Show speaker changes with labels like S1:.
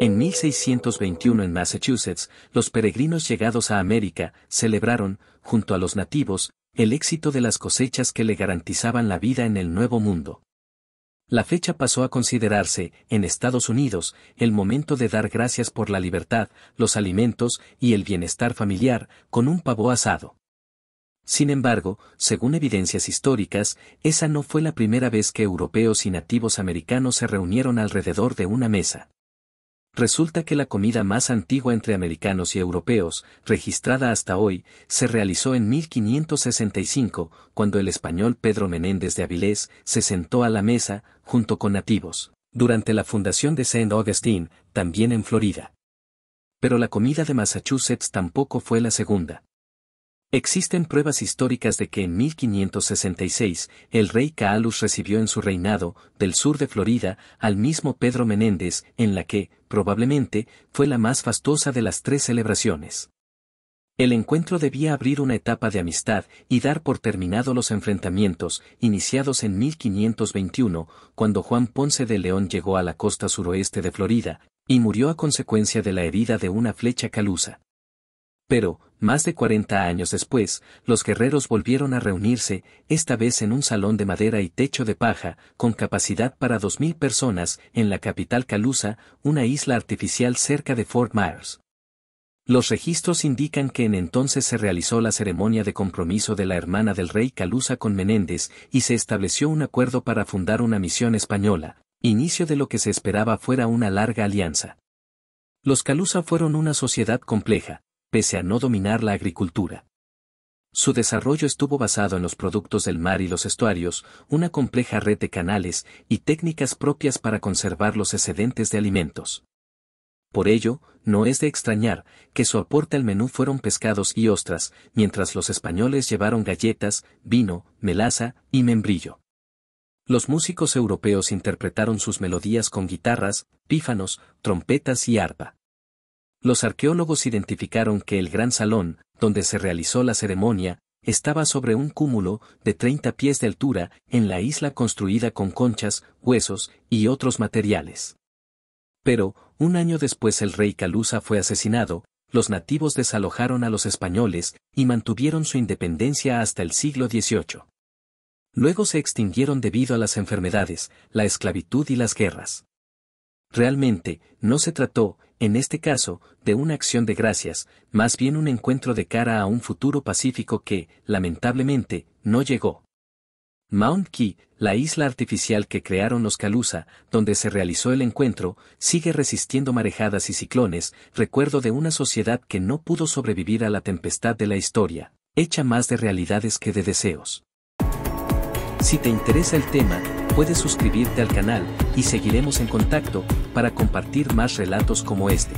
S1: En 1621 en Massachusetts, los peregrinos llegados a América celebraron, junto a los nativos, el éxito de las cosechas que le garantizaban la vida en el Nuevo Mundo. La fecha pasó a considerarse, en Estados Unidos, el momento de dar gracias por la libertad, los alimentos y el bienestar familiar, con un pavo asado. Sin embargo, según evidencias históricas, esa no fue la primera vez que europeos y nativos americanos se reunieron alrededor de una mesa resulta que la comida más antigua entre americanos y europeos, registrada hasta hoy, se realizó en 1565, cuando el español Pedro Menéndez de Avilés se sentó a la mesa, junto con nativos, durante la fundación de St. Augustine, también en Florida. Pero la comida de Massachusetts tampoco fue la segunda. Existen pruebas históricas de que en 1566 el rey Calus recibió en su reinado, del sur de Florida, al mismo Pedro Menéndez, en la que, probablemente, fue la más fastosa de las tres celebraciones. El encuentro debía abrir una etapa de amistad y dar por terminado los enfrentamientos, iniciados en 1521, cuando Juan Ponce de León llegó a la costa suroeste de Florida, y murió a consecuencia de la herida de una flecha calusa. Pero, más de 40 años después, los guerreros volvieron a reunirse, esta vez en un salón de madera y techo de paja, con capacidad para 2.000 personas, en la capital Calusa, una isla artificial cerca de Fort Myers. Los registros indican que en entonces se realizó la ceremonia de compromiso de la hermana del rey Calusa con Menéndez y se estableció un acuerdo para fundar una misión española, inicio de lo que se esperaba fuera una larga alianza. Los Calusa fueron una sociedad compleja, pese a no dominar la agricultura. Su desarrollo estuvo basado en los productos del mar y los estuarios, una compleja red de canales y técnicas propias para conservar los excedentes de alimentos. Por ello, no es de extrañar que su aporte al menú fueron pescados y ostras, mientras los españoles llevaron galletas, vino, melaza y membrillo. Los músicos europeos interpretaron sus melodías con guitarras, pífanos, trompetas y arpa. Los arqueólogos identificaron que el gran salón, donde se realizó la ceremonia, estaba sobre un cúmulo de 30 pies de altura en la isla construida con conchas, huesos y otros materiales. Pero, un año después el rey Calusa fue asesinado, los nativos desalojaron a los españoles y mantuvieron su independencia hasta el siglo XVIII. Luego se extinguieron debido a las enfermedades, la esclavitud y las guerras. Realmente, no se trató, en este caso, de una acción de gracias, más bien un encuentro de cara a un futuro pacífico que, lamentablemente, no llegó. Mount Key, la isla artificial que crearon los Calusa, donde se realizó el encuentro, sigue resistiendo marejadas y ciclones, recuerdo de una sociedad que no pudo sobrevivir a la tempestad de la historia, hecha más de realidades que de deseos. Si te interesa el tema, puedes suscribirte al canal y seguiremos en contacto para compartir más relatos como este.